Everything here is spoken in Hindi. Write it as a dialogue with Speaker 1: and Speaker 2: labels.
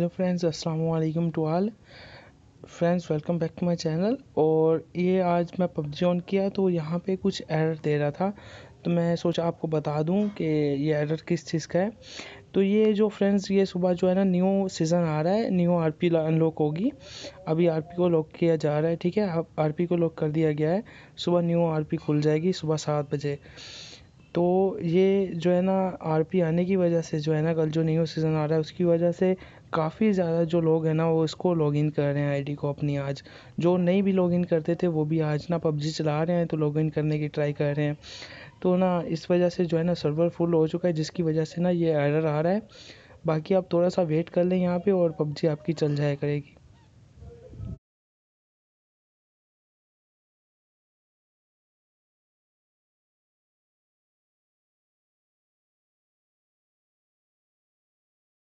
Speaker 1: हेलो फ्रेंड्स अस्सलाम वालेकुम to all friends welcome back to my channel और ये आज मैं पबजी ऑन किया तो यहाँ पे कुछ एरर दे रहा था तो मैं सोचा आपको बता दूँ कि ये एरर किस चीज़ का है तो ये जो फ्रेंड्स ये सुबह जो है ना न्यू सीज़न आ रहा है न्यू आरपी अनलॉक होगी अभी आरपी को लॉक किया जा रहा है ठीक है अब आरपी को लॉक कर दिया गया है सुबह न्यू आरपी खुल जाएगी सुबह सात बजे तो ये जो है ना आर पी आने की वजह से जो है ना कल जो न्यू सीज़न आ रहा है उसकी वजह से काफ़ी ज़्यादा जो लोग हैं ना वो इसको लॉगिन कर रहे हैं आईडी को अपनी आज जो नहीं भी लॉगिन करते थे वो भी आज ना पबजी चला रहे हैं तो लॉगिन करने की ट्राई कर रहे हैं तो ना इस वजह से जो है ना सर्वर फुल हो चुका है जिसकी वजह से ना ये एरर आ रहा है बाकी आप थोड़ा सा वेट कर लें यहाँ पर और पबजी आपकी चल जाया करेगी